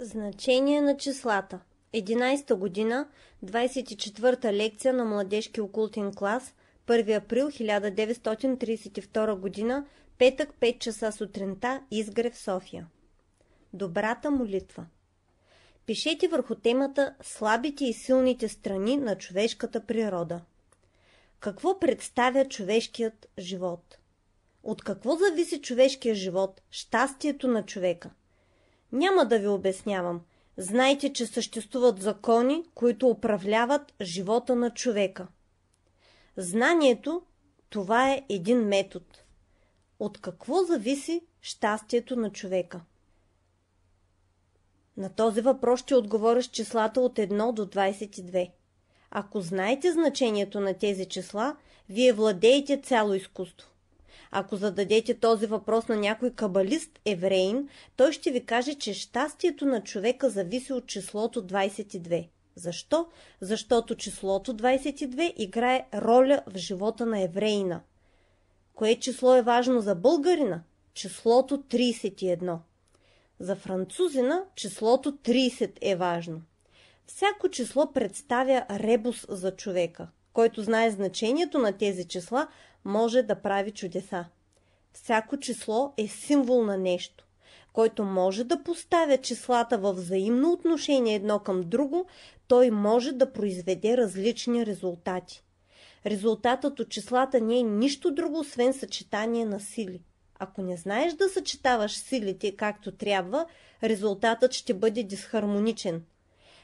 Значение на числата 11-та година, 24-та лекция на младежки окултен клас, 1 април 1932 година, петък 5 часа сутринта, изгрев София. Добрата молитва Пишете върху темата «Слабите и силните страни на човешката природа». Какво представя човешкият живот? От какво зависи човешкия живот, щастието на човека? Няма да ви обяснявам. Знайте, че съществуват закони, които управляват живота на човека. Знанието – това е един метод. От какво зависи щастието на човека? На този въпрос ще отговоря с числата от 1 до 22. Ако знаете значението на тези числа, вие владеете цяло изкуство. Ако зададете този въпрос на някой кабалист евреин, той ще ви каже, че щастието на човека зависи от числото 22. Защо? Защото числото 22 играе роля в живота на евреина. Кое число е важно за българина? Числото 31. За французина числото 30 е важно. Всяко число представя ребус за човека. Който знае значението на тези числа, може да прави чудеса. Всяко число е символ на нещо, който може да поставя числата във взаимно отношение едно към друго, той може да произведе различни резултати. Резултатът от числата не е нищо друго, освен съчетание на сили. Ако не знаеш да съчетаваш силите както трябва, резултатът ще бъде дисхармоничен.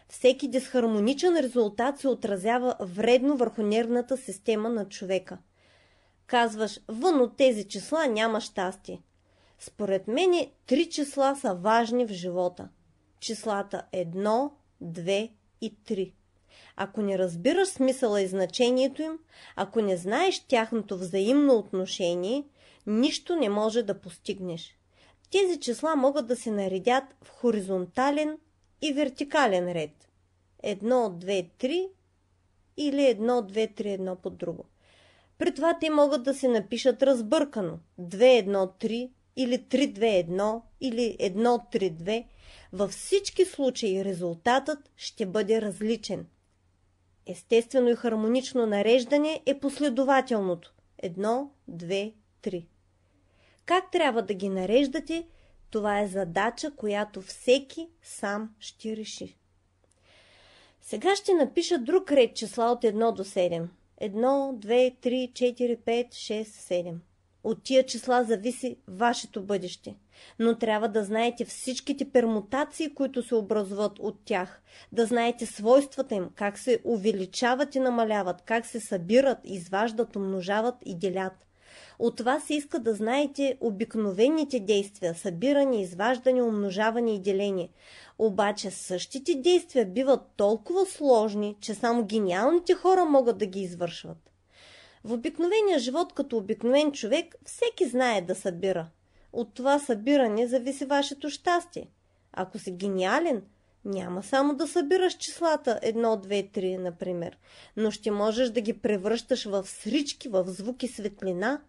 Всеки дисхармоничен резултат се отразява вредно върху нервната система на човека – Казваш, вън от тези числа няма щастие. Според мене три числа са важни в живота. Числата 1, 2 и 3. Ако не разбираш смисъла и значението им, ако не знаеш тяхното взаимно отношение, нищо не може да постигнеш. Тези числа могат да се наредят в хоризонтален и вертикален ред. 1, 2, 3 или 1, 2, 3, 1 под друго. При това те могат да се напишат разбъркано 2-1-3 или 3-2-1 или 1-3-2. Във всички случаи резултатът ще бъде различен. Естествено и хармонично нареждане е последователното. 1, 2, 3. Как трябва да ги нареждате, това е задача, която всеки сам ще реши. Сега ще напиша друг ред числа от 1 до 7. Едно, две, три, четири, пет, шест, седем. От тия числа зависи вашето бъдеще. Но трябва да знаете всичките пермутации, които се образуват от тях. Да знаете свойствата им, как се увеличават и намаляват, как се събират, изваждат, умножават и делят. От това се иска да знаете обикновените действия – събиране, изваждане, умножаване и деление – обаче същите действия биват толкова сложни, че само гениалните хора могат да ги извършват. В обикновения живот като обикновен човек всеки знае да събира. От това събиране зависи вашето щастие. Ако си гениален, няма само да събираш числата 1, 2, 3, например, но ще можеш да ги превръщаш в срички, в звуки, светлина.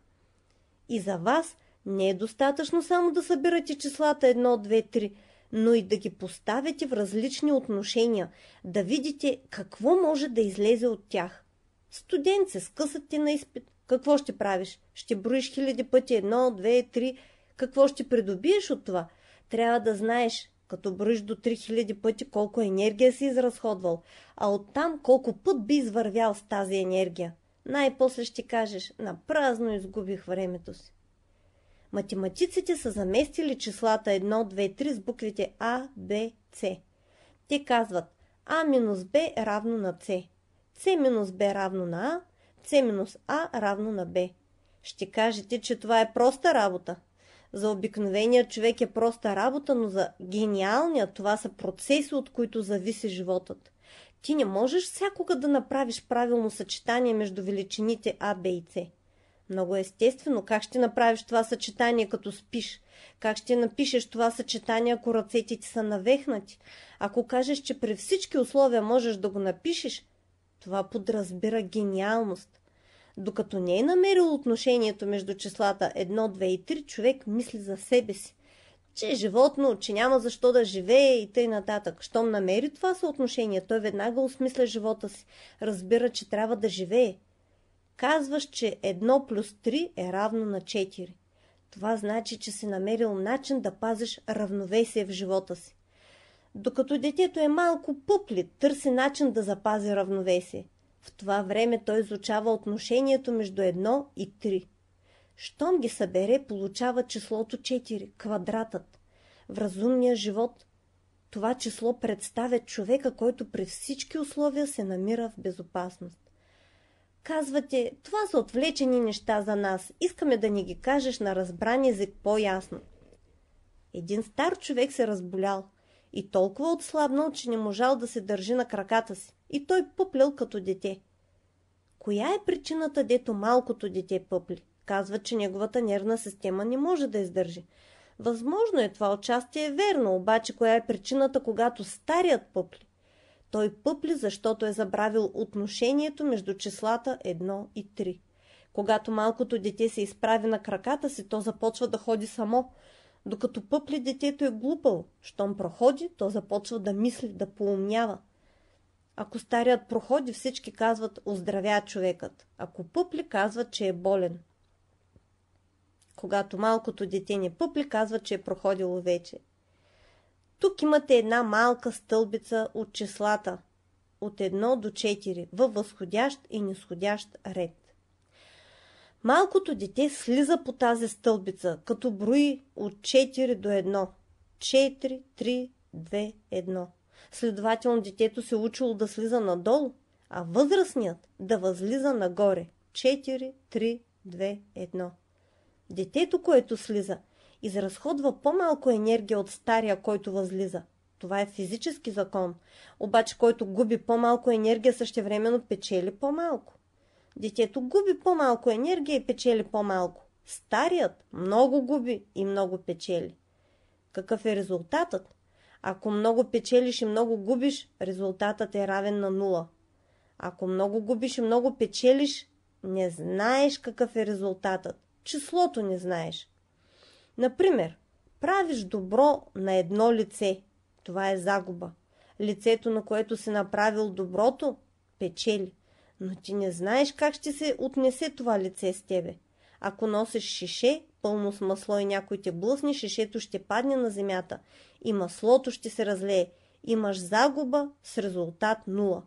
И за вас не е достатъчно само да събирате числата 1, 2, 3, но и да ги поставяте в различни отношения, да видите какво може да излезе от тях. Студент се ти на изпит. Какво ще правиш? Ще броиш хиляди пъти едно, две, три. Какво ще придобиеш от това? Трябва да знаеш, като броиш до 3000 пъти колко енергия си изразходвал, а оттам колко път би извървял с тази енергия. Най-после ще кажеш, напразно изгубих времето си. Математиците са заместили числата 1, 2, 3 с буквите А, Б, С. Те казват А минус Б равно на С, С минус Б равно на А, С минус А равно на Б. Ще кажете, че това е проста работа. За обикновения човек е проста работа, но за гениалния това са процеси, от които зависи животът. Ти не можеш всякога да направиш правилно съчетание между величините А, Б и С. Много е естествено, как ще направиш това съчетание като спиш? Как ще напишеш това съчетание, ако ръцете ти са навехнати? Ако кажеш, че при всички условия можеш да го напишеш, това подразбира гениалност. Докато не е намерил отношението между числата 1, 2 и 3, човек мисли за себе си. Че е животно, че няма защо да живее и тъй нататък. Щом намери това съотношение, той веднага осмисля живота си. Разбира, че трябва да живее казваш, че 1 плюс 3 е равно на 4. Това значи, че си намерил начин да пазиш равновесие в живота си. Докато детето е малко пъпли, търси начин да запази равновесие. В това време той изучава отношението между 1 и 3. Щом ги събере, получава числото 4, квадратът. В разумния живот това число представя човека, който при всички условия се намира в безопасност. Казвате, това са отвлечени неща за нас, искаме да ни ги кажеш на разбран език по-ясно. Един стар човек се разболял и толкова отслабнал, че не можал да се държи на краката си и той пъплял като дете. Коя е причината, дето малкото дете пъпли? Казва, че неговата нервна система не може да издържи. Възможно е това отчасти е верно, обаче коя е причината, когато старият пъпли? Той пъпли, защото е забравил отношението между числата 1 и 3. Когато малкото дете се изправи на краката си, то започва да ходи само. Докато пъпли детето е глупал, щом проходи, то започва да мисли, да поумнява. Ако старият проходи, всички казват «оздравя човекът», ако пъпли, казват, че е болен. Когато малкото дете не пъпли, казва, че е проходило вече. Тук имате една малка стълбица от числата от 1 до 4 във възходящ и нисходящ ред. Малкото дете слиза по тази стълбица, като брои от 4 до 1. 4, 3, 2, 1. Следователно детето се е учило да слиза надолу, а възрастният да възлиза нагоре. 4, 3, 2, 1. Детето, което слиза, изразходва по-малко енергия от стария, който възлиза. Това е физически закон, обаче който губи по-малко енергия, същевременно печели по-малко. Детето губи по-малко енергия и печели по-малко. Старият много губи и много печели. Какъв е резултатът? Ако много печелиш и много губиш, резултатът е равен на нула. Ако много губиш и много печелиш, не знаеш какъв е резултатът. Числото не знаеш. Например, правиш добро на едно лице. Това е загуба. Лицето, на което си направил доброто, печели. Но ти не знаеш как ще се отнесе това лице с тебе. Ако носиш шише, пълно с масло и някой те блъсне, шишето ще падне на земята и маслото ще се разлее. Имаш загуба с резултат нула.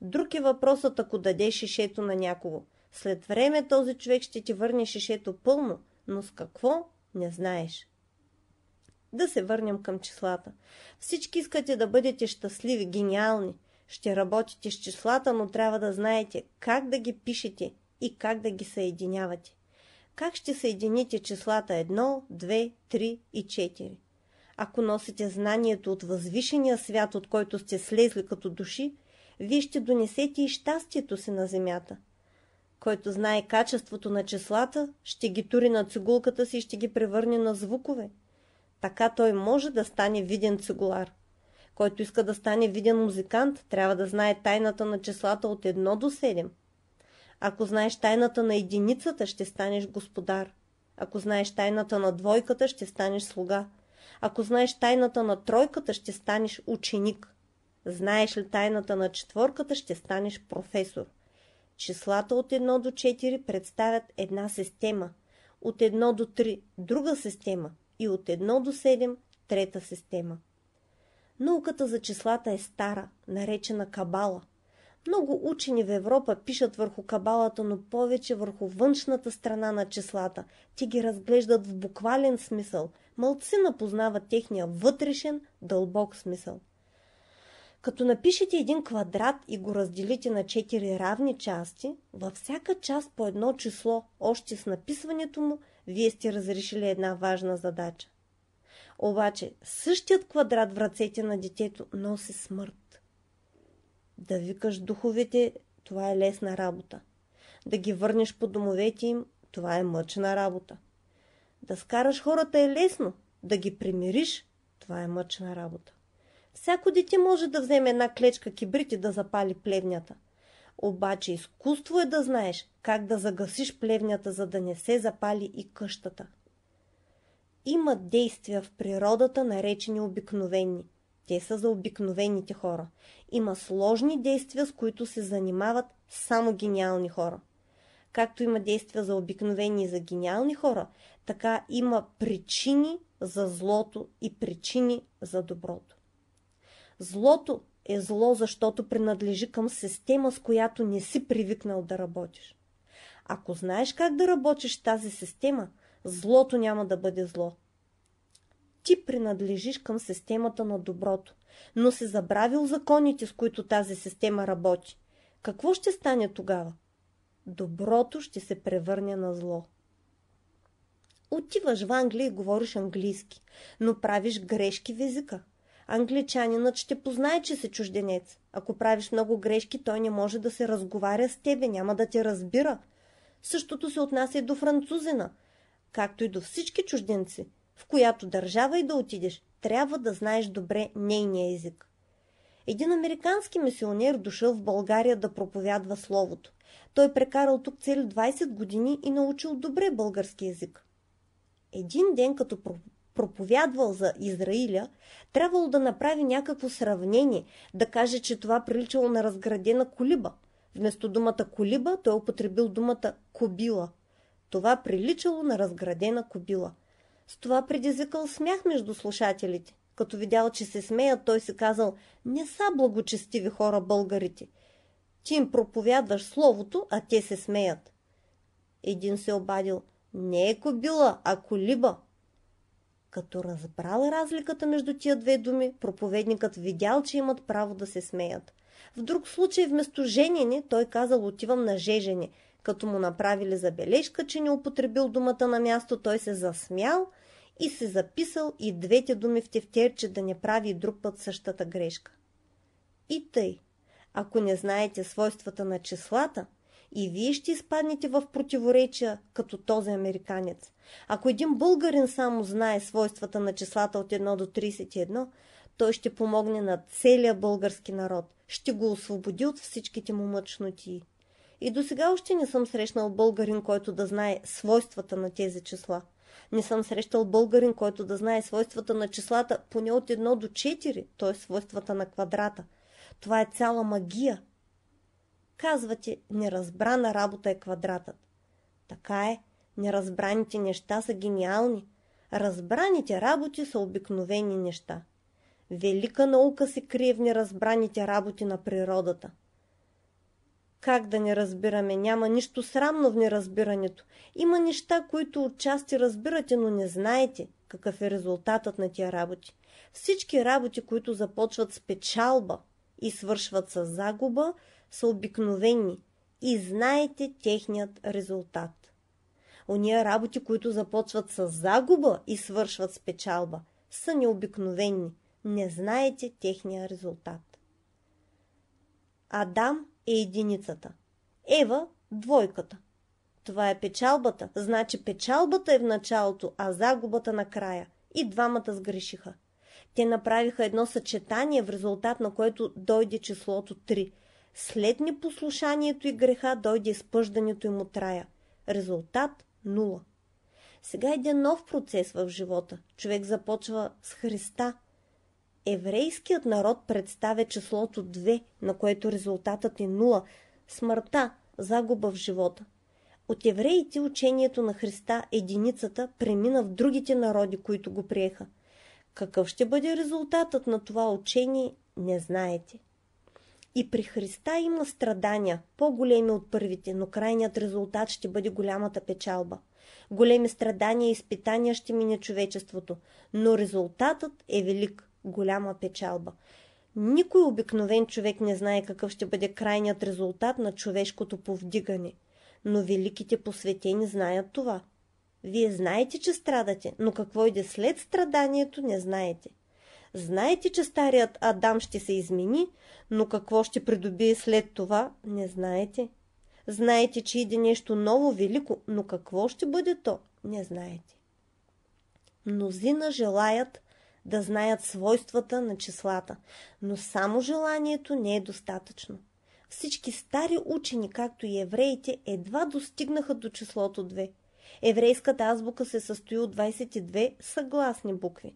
Друг е въпросът, ако дадеш шишето на някого. След време този човек ще ти върне шишето пълно, но с какво не знаеш. Да се върнем към числата. Всички искате да бъдете щастливи, гениални. Ще работите с числата, но трябва да знаете как да ги пишете и как да ги съединявате. Как ще съедините числата 1, 2, 3 и 4? Ако носите знанието от възвишения свят, от който сте слезли като души, вие ще донесете и щастието си на земята – който знае качеството на числата, ще ги тури на цигулката си и ще ги превърне на звукове. Така той може да стане виден цигулар. Който иска да стане виден музикант, трябва да знае тайната на числата от 1 до 7. Ако знаеш тайната на единицата, ще станеш господар. Ако знаеш тайната на двойката, ще станеш слуга. Ако знаеш тайната на тройката, ще станеш ученик. Знаеш ли тайната на четворката, ще станеш професор. Числата от 1 до 4 представят една система, от 1 до 3 друга система и от 1 до 7 трета система. Науката за числата е стара, наречена кабала. Много учени в Европа пишат върху кабалата, но повече върху външната страна на числата. Те ги разглеждат в буквален смисъл. Малци напознават техния вътрешен, дълбок смисъл. Като напишете един квадрат и го разделите на 4 равни части, във всяка част по едно число, още с написването му, вие сте разрешили една важна задача. Обаче същият квадрат в ръцете на детето носи смърт. Да викаш духовете, това е лесна работа. Да ги върнеш по домовете им, това е мъчна работа. Да скараш хората е лесно, да ги примириш, това е мъчна работа. Всяко дете може да вземе една клечка кибрит и да запали плевнята. Обаче изкуство е да знаеш как да загасиш плевнята, за да не се запали и къщата. Има действия в природата, наречени обикновени. Те са за обикновените хора. Има сложни действия, с които се занимават само гениални хора. Както има действия за обикновени и за гениални хора, така има причини за злото и причини за доброто. Злото е зло, защото принадлежи към система, с която не си привикнал да работиш. Ако знаеш как да работиш тази система, злото няма да бъде зло. Ти принадлежиш към системата на доброто, но си забравил законите, с които тази система работи. Какво ще стане тогава? Доброто ще се превърне на зло. Отиваш в Англия и говориш английски, но правиш грешки в езика англичанинът ще познае, че си чужденец. Ако правиш много грешки, той не може да се разговаря с тебе, няма да те разбира. Същото се отнася и до французина, както и до всички чужденци. В която държава и да отидеш, трябва да знаеш добре нейния език. Един американски мисионер дошъл в България да проповядва словото. Той прекарал тук цели 20 години и научил добре български език. Един ден, като проповядвал за Израиля, трябвало да направи някакво сравнение, да каже, че това приличало на разградена колиба. Вместо думата колиба, той употребил думата кобила. Това приличало на разградена кобила. С това предизвикал смях между слушателите. Като видял, че се смеят, той се казал «Не са благочестиви хора българите. Ти им проповядваш словото, а те се смеят». Един се обадил «Не е кобила, а колиба». Като разбрал разликата между тия две думи, проповедникът видял, че имат право да се смеят. В друг случай, вместо женени, той казал отивам на жежени. Като му направили забележка, че не употребил думата на място, той се засмял и се записал и двете думи в че да не прави друг път същата грешка. И тъй, ако не знаете свойствата на числата, и вие ще изпаднете в противоречия като този американец. Ако един българин само знае свойствата на числата от 1 до 31, той ще помогне на целия български народ, ще го освободи от всичките му мъчноти. И до сега още не съм срещнал българин, който да знае свойствата на тези числа. Не съм срещал българин, който да знае свойствата на числата поне от 1 до 4, т.е. свойствата на квадрата. Това е цяла магия, Казвате, неразбрана работа е квадратът. Така е, неразбраните неща са гениални. Разбраните работи са обикновени неща. Велика наука се крие в неразбраните работи на природата. Как да не разбираме? Няма нищо срамно в неразбирането. Има неща, които отчасти разбирате, но не знаете какъв е резултатът на тия работи. Всички работи, които започват с печалба – и свършват с загуба, са обикновени и знаете техният резултат. Ония работи, които започват с загуба и свършват с печалба, са необикновени. Не знаете техния резултат. Адам е единицата. Ева – двойката. Това е печалбата. Значи печалбата е в началото, а загубата на края. И двамата сгрешиха. Те направиха едно съчетание, в резултат на което дойде числото 3. След непослушанието и греха дойде изпъждането им от рая. Резултат – 0. Сега е един нов процес в живота. Човек започва с Христа. Еврейският народ представя числото 2, на което резултатът е 0 – смъртта, загуба в живота. От евреите учението на Христа единицата премина в другите народи, които го приеха – какъв ще бъде резултатът на това учение, не знаете. И при Христа има страдания, по-големи от първите, но крайният резултат ще бъде голямата печалба. Големи страдания и изпитания ще мине човечеството, но резултатът е велик, голяма печалба. Никой обикновен човек не знае какъв ще бъде крайният резултат на човешкото повдигане, но великите посветени знаят това. Вие знаете, че страдате, но какво иде след страданието, не знаете. Знаете, че старият Адам ще се измени, но какво ще придобие след това, не знаете. Знаете, че иде нещо ново, велико, но какво ще бъде то, не знаете. Мнозина желаят да знаят свойствата на числата, но само желанието не е достатъчно. Всички стари учени, както и евреите, едва достигнаха до числото Еврейската азбука се състои от 22 съгласни букви.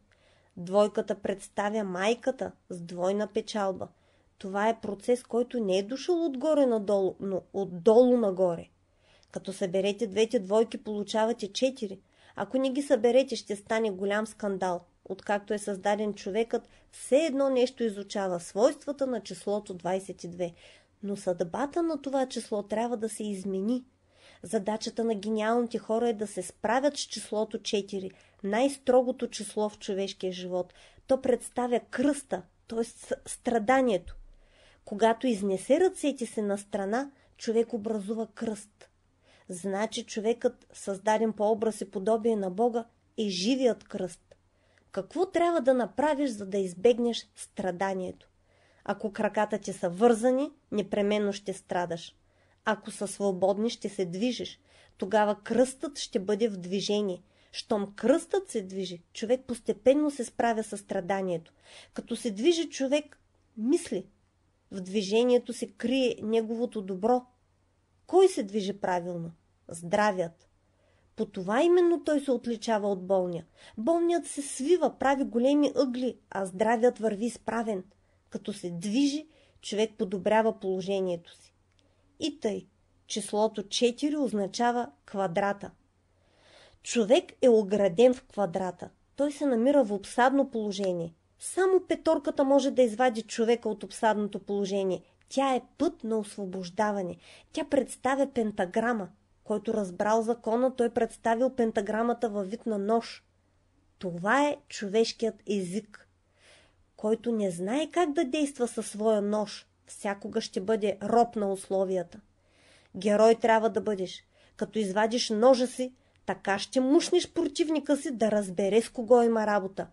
Двойката представя майката с двойна печалба. Това е процес, който не е дошъл отгоре надолу, но отдолу нагоре. Като съберете двете двойки, получавате 4. Ако не ги съберете, ще стане голям скандал. Откакто е създаден човекът, все едно нещо изучава свойствата на числото 22. Но съдбата на това число трябва да се измени – Задачата на гениалните хора е да се справят с числото 4, най-строгото число в човешкия живот. То представя кръста, т.е. страданието. Когато изнесе ръцете се на страна, човек образува кръст. Значи човекът, създаден по образ и подобие на Бога, е живият кръст. Какво трябва да направиш, за да избегнеш страданието? Ако краката ти са вързани, непременно ще страдаш. Ако са свободни, ще се движиш. Тогава кръстът ще бъде в движение. Щом кръстът се движи, човек постепенно се справя със страданието. Като се движи човек, мисли. В движението се крие неговото добро. Кой се движи правилно? Здравят. По това именно той се отличава от болния. Болният се свива, прави големи ъгли, а здравият върви изправен. Като се движи, човек подобрява положението си. И тъй, числото 4 означава квадрата. Човек е ограден в квадрата. Той се намира в обсадно положение. Само петорката може да извади човека от обсадното положение. Тя е път на освобождаване. Тя представя пентаграма. Който разбрал закона, той представил пентаграмата във вид на нож. Това е човешкият език. Който не знае как да действа със своя нож, всякога ще бъде роб на условията. Герой трябва да бъдеш. Като извадиш ножа си, така ще мушнеш противника си да разбере с кого има работа.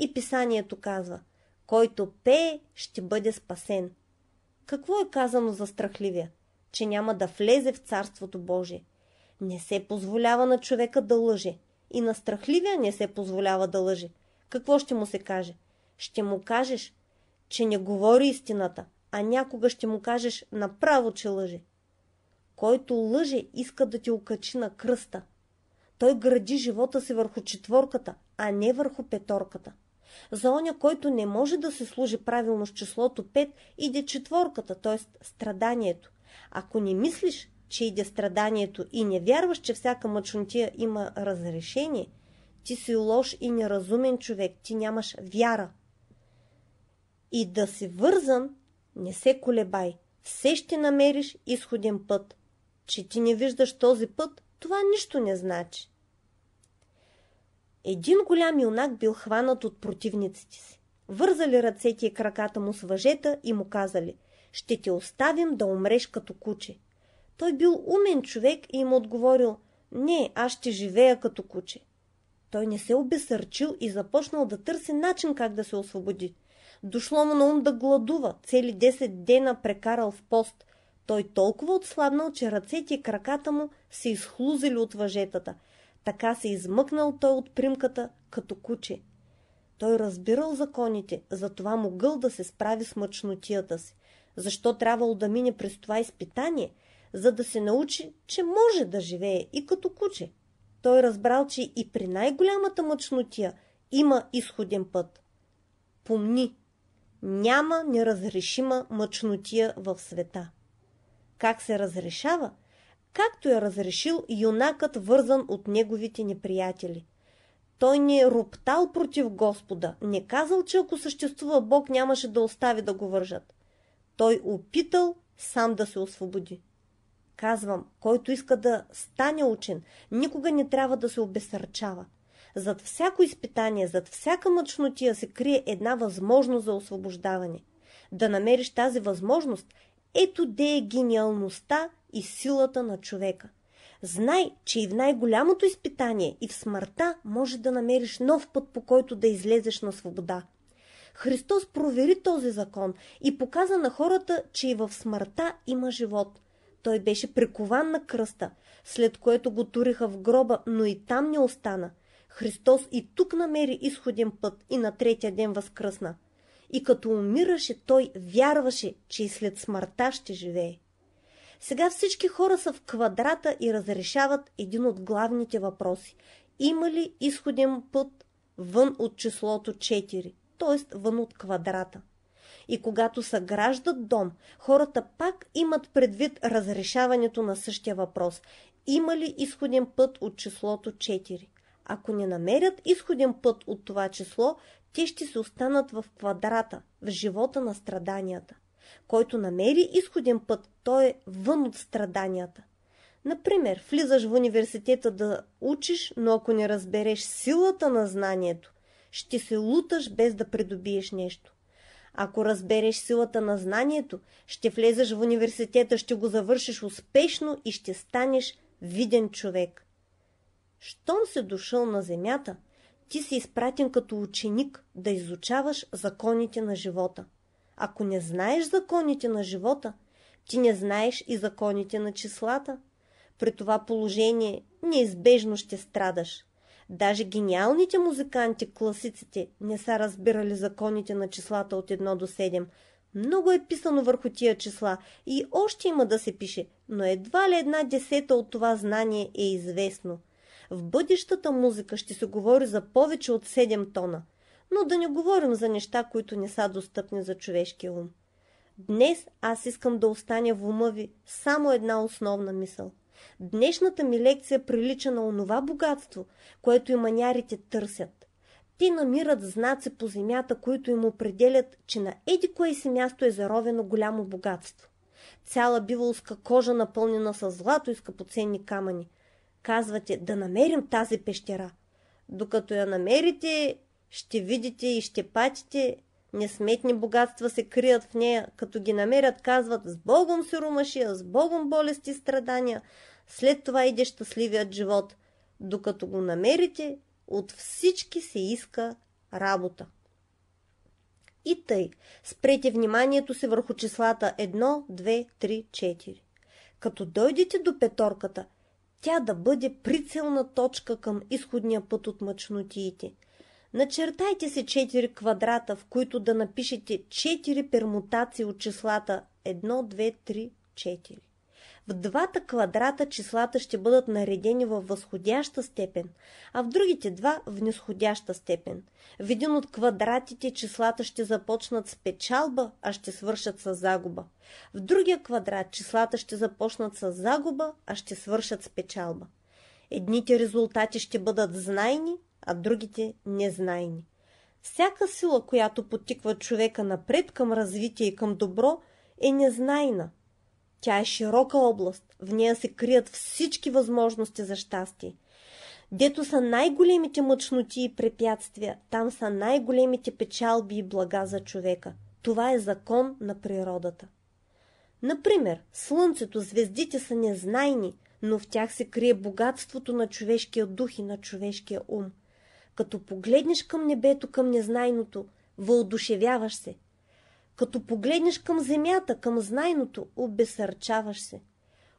И писанието казва, който пее, ще бъде спасен. Какво е казано за страхливия? Че няма да влезе в Царството Божие. Не се позволява на човека да лъже. И на страхливия не се позволява да лъже. Какво ще му се каже? Ще му кажеш, че не говори истината, а някога ще му кажеш направо, че лъже. Който лъже, иска да ти окачи на кръста. Той гради живота си върху четворката, а не върху петорката. За оня, който не може да се служи правилно с числото 5, иде четворката, т.е. страданието. Ако не мислиш, че иде страданието и не вярваш, че всяка мъчнотия има разрешение, ти си лош и неразумен човек, ти нямаш вяра. И да си вързан не се колебай, все ще намериш изходен път. Че ти не виждаш този път, това нищо не значи. Един голям юнак бил хванат от противниците си. Вързали ръцете и краката му с въжета и му казали «Ще те оставим да умреш като куче». Той бил умен човек и им отговорил «Не, аз ще живея като куче». Той не се обесърчил и започнал да търси начин как да се освободи. Дошло му на ум да гладува, цели 10 дена прекарал в пост. Той толкова отслабнал, че ръцете и краката му се изхлузили от въжетата. Така се измъкнал той от примката като куче. Той разбирал законите, затова могъл да се справи с мъчнотията си. Защо трябвало да мине през това изпитание? За да се научи, че може да живее и като куче. Той разбрал, че и при най-голямата мъчнотия има изходен път. Помни, няма неразрешима мъчнотия в света. Как се разрешава? Както е разрешил юнакът вързан от неговите неприятели. Той не е роптал против Господа, не казал, че ако съществува Бог, нямаше да остави да го вържат. Той опитал сам да се освободи. Казвам, който иска да стане учен, никога не трябва да се обесърчава. Зад всяко изпитание, зад всяка мъчнотия се крие една възможност за освобождаване. Да намериш тази възможност, ето де е гениалността и силата на човека. Знай, че и в най-голямото изпитание и в смъртта може да намериш нов път, по който да излезеш на свобода. Христос провери този закон и показа на хората, че и в смъртта има живот. Той беше прикован на кръста, след което го туриха в гроба, но и там не остана – Христос и тук намери изходен път и на третия ден възкръсна. И като умираше, той вярваше, че и след смъртта ще живее. Сега всички хора са в квадрата и разрешават един от главните въпроси. Има ли изходен път вън от числото 4, т.е. вън от квадрата? И когато съграждат дом, хората пак имат предвид разрешаването на същия въпрос. Има ли изходен път от числото 4? Ако не намерят изходен път от това число, те ще се останат в квадрата, в живота на страданията. Който намери изходен път, той е вън от страданията. Например, влизаш в университета да учиш, но ако не разбереш силата на знанието, ще се луташ без да придобиеш нещо. Ако разбереш силата на знанието, ще влезеш в университета, ще го завършиш успешно и ще станеш виден човек щом се дошъл на земята, ти си изпратен като ученик да изучаваш законите на живота. Ако не знаеш законите на живота, ти не знаеш и законите на числата. При това положение неизбежно ще страдаш. Даже гениалните музиканти, класиците, не са разбирали законите на числата от 1 до 7. Много е писано върху тия числа и още има да се пише, но едва ли една десета от това знание е известно – в бъдещата музика ще се говори за повече от 7 тона, но да не говорим за неща, които не са достъпни за човешкия ум. Днес аз искам да остане в ума ви само една основна мисъл. Днешната ми лекция прилича на онова богатство, което и манярите търсят. Те намират знаци по земята, които им определят, че на еди кое си място е заровено голямо богатство. Цяла биволска кожа напълнена с злато и скъпоценни камъни, Казвате да намерим тази пещера. Докато я намерите, ще видите и ще патите. Несметни богатства се крият в нея. Като ги намерят, казват с Богом сиромашия, с Богом болести и страдания. След това иде щастливият живот. Докато го намерите, от всички се иска работа. И тъй, спрете вниманието си върху числата 1, 2, 3, 4. Като дойдете до петорката, тя да бъде прицелна точка към изходния път от мъчнотиите. Начертайте се четири квадрата, в които да напишете четири пермутации от числата 1, 2, 3, 4. В двата квадрата числата ще бъдат наредени във възходяща степен, а в другите два в нисходяща степен. В един от квадратите числата ще започнат с печалба, а ще свършат с загуба. В другия квадрат числата ще започнат с загуба, а ще свършат с печалба. Едните резултати ще бъдат знайни, а другите незнайни. Всяка сила, която потиква човека напред към развитие и към добро, е незнайна – тя е широка област, в нея се крият всички възможности за щастие. Дето са най-големите мъчноти и препятствия, там са най-големите печалби и блага за човека. Това е закон на природата. Например, слънцето, звездите са незнайни, но в тях се крие богатството на човешкия дух и на човешкия ум. Като погледнеш към небето, към незнайното, въодушевяваш се, като погледнеш към земята, към знайното, обесърчаваш се.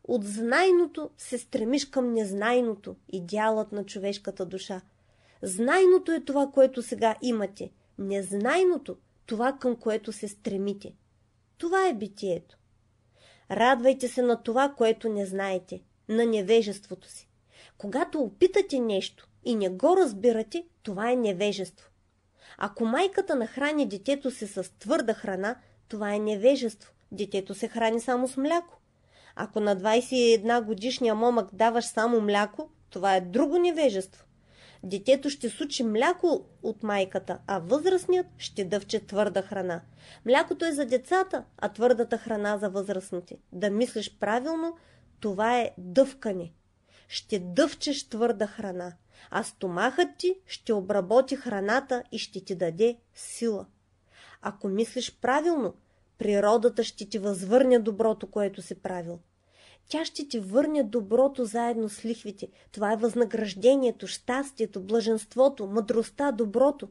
От знайното се стремиш към незнайното, идеалът на човешката душа. Знайното е това, което сега имате. Незнайното – това, към което се стремите. Това е битието. Радвайте се на това, което не знаете, на невежеството си. Когато опитате нещо и не го разбирате, това е невежество. Ако майката нахрани детето си с твърда храна, това е невежество. Детето се храни само с мляко. Ако на 21 годишния момък даваш само мляко, това е друго невежество. Детето ще сучи мляко от майката, а възрастният ще дъвче твърда храна. Млякото е за децата, а твърдата храна за възрастните. Да мислиш правилно, това е дъвкане. Ще дъвчеш твърда храна а стомахът ти ще обработи храната и ще ти даде сила. Ако мислиш правилно, природата ще ти възвърне доброто, което си правил. Тя ще ти върне доброто заедно с лихвите. Това е възнаграждението, щастието, блаженството, мъдростта, доброто.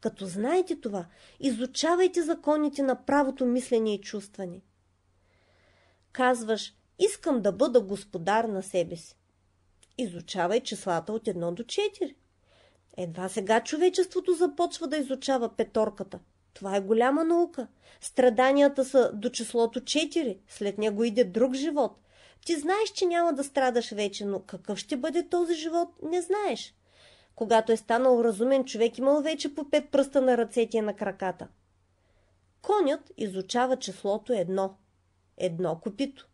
Като знаете това, изучавайте законите на правото мислене и чувстване. Казваш, искам да бъда господар на себе си. Изучавай числата от 1 до 4. Едва сега човечеството започва да изучава петорката. Това е голяма наука. Страданията са до числото 4, след него иде друг живот. Ти знаеш, че няма да страдаш вече, но какъв ще бъде този живот, не знаеш. Когато е станал разумен човек, имал вече по пет пръста на ръцете и на краката. Конят изучава числото едно. Едно копито.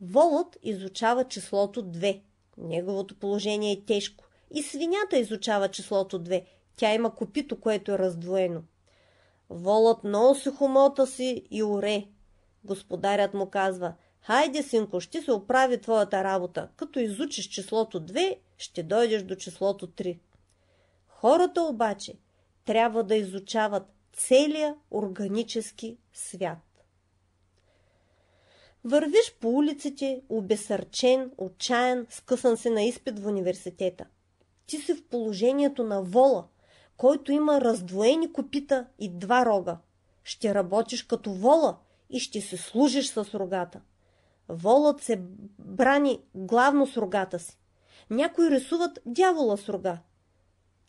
Волът изучава числото 2. Неговото положение е тежко. И свинята изучава числото 2. Тя има копито, което е раздвоено. Волът носи хомота си и оре. Господарят му казва, хайде, синко, ще се оправи твоята работа. Като изучиш числото 2, ще дойдеш до числото 3. Хората обаче трябва да изучават целия органически свят. Вървиш по улиците, обесърчен, отчаян, скъсан се на изпит в университета. Ти си в положението на вола, който има раздвоени копита и два рога. Ще работиш като вола и ще се служиш с рогата. Волът се брани главно с рогата си. Някои рисуват дявола с рога.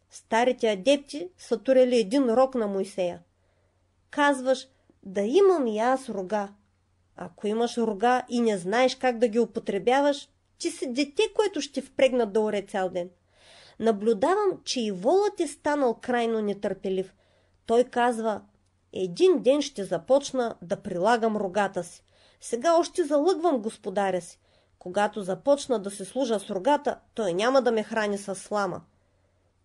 Старите адепти са турели един рог на Моисея. Казваш, да имам и аз рога, ако имаш рога и не знаеш как да ги употребяваш, ти си дете, което ще впрегнат да оре цял ден. Наблюдавам, че и волът е станал крайно нетърпелив. Той казва, един ден ще започна да прилагам рогата си. Сега още залъгвам господаря си. Когато започна да се служа с рогата, той няма да ме храни с слама.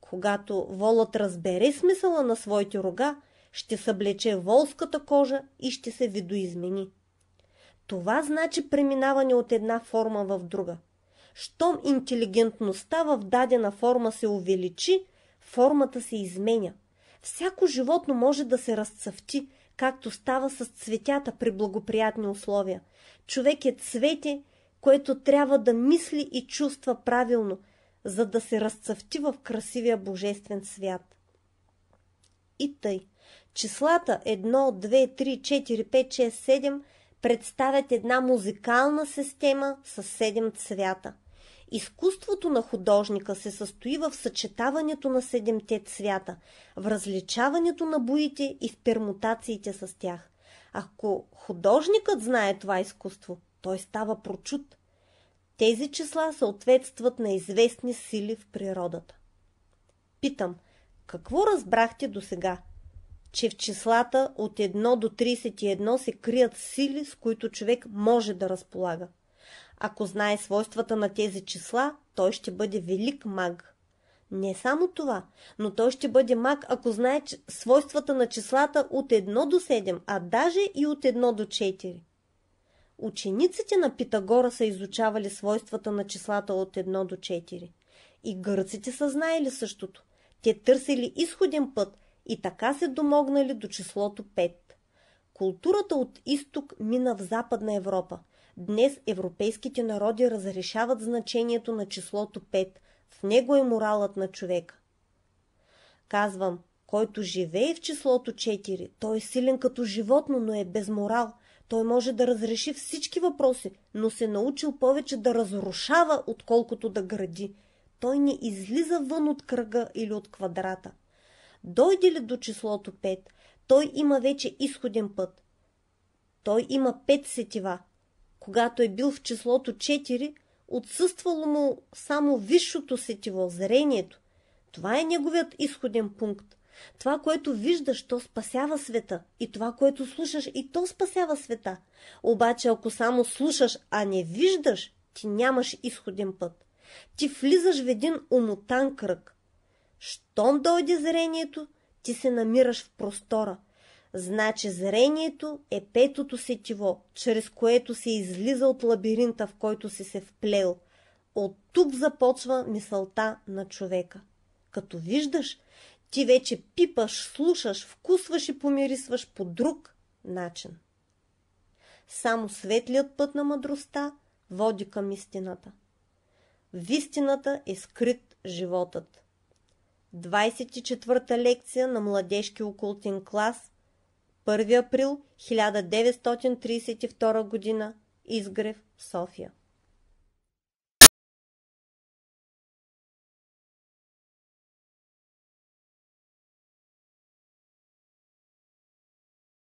Когато волът разбере смисъла на своите рога, ще съблече волската кожа и ще се видоизмени. Това значи преминаване от една форма в друга. Щом интелигентността в дадена форма се увеличи, формата се изменя. Всяко животно може да се разцъфти, както става с цветята при благоприятни условия. Човек е цвете, което трябва да мисли и чувства правилно, за да се разцъфти в красивия божествен свят. И тъй. Числата 1, 2, 3, 4, 5, 6, 7 представят една музикална система с седем цвята. Изкуството на художника се състои в съчетаването на седемте цвята, в различаването на боите и в пермутациите с тях. Ако художникът знае това изкуство, той става прочут. Тези числа съответстват на известни сили в природата. Питам, какво разбрахте до сега? че в числата от 1 до 31 се крият сили, с които човек може да разполага. Ако знае свойствата на тези числа, той ще бъде велик маг. Не само това, но той ще бъде маг, ако знае свойствата на числата от 1 до 7, а даже и от 1 до 4. Учениците на Питагора са изучавали свойствата на числата от 1 до 4. И гърците са знаели същото. Те търсили изходен път, и така се домогнали до числото 5. Културата от изток мина в Западна Европа. Днес европейските народи разрешават значението на числото 5. В него е моралът на човека. Казвам, който живее в числото 4, той е силен като животно, но е без морал. Той може да разреши всички въпроси, но се научил повече да разрушава, отколкото да гради. Той не излиза вън от кръга или от квадрата. Дойде ли до числото 5, той има вече изходен път. Той има 5 сетива. Когато е бил в числото 4, отсъствало му само висшото сетиво, зрението. Това е неговият изходен пункт. Това, което виждаш, то спасява света. И това, което слушаш, и то спасява света. Обаче, ако само слушаш, а не виждаш, ти нямаш изходен път. Ти влизаш в един умотан кръг. Щом дойде зрението, ти се намираш в простора. Значи зрението е петото сетиво, чрез което се излиза от лабиринта, в който си се вплел. От тук започва мисълта на човека. Като виждаш, ти вече пипаш, слушаш, вкусваш и помирисваш по друг начин. Само светлият път на мъдростта води към истината. В истината е скрит животът. 24-та лекция на младежки окултен клас, 1 април 1932 г. Изгрев, София.